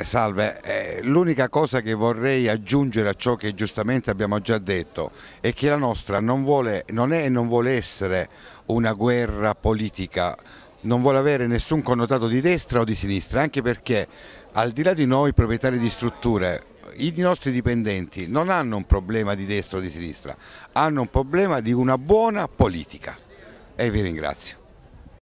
Eh, salve, eh, l'unica cosa che vorrei aggiungere a ciò che giustamente abbiamo già detto è che la nostra non, vuole, non è e non vuole essere una guerra politica, non vuole avere nessun connotato di destra o di sinistra, anche perché al di là di noi proprietari di strutture, i nostri dipendenti non hanno un problema di destra o di sinistra, hanno un problema di una buona politica. E vi ringrazio.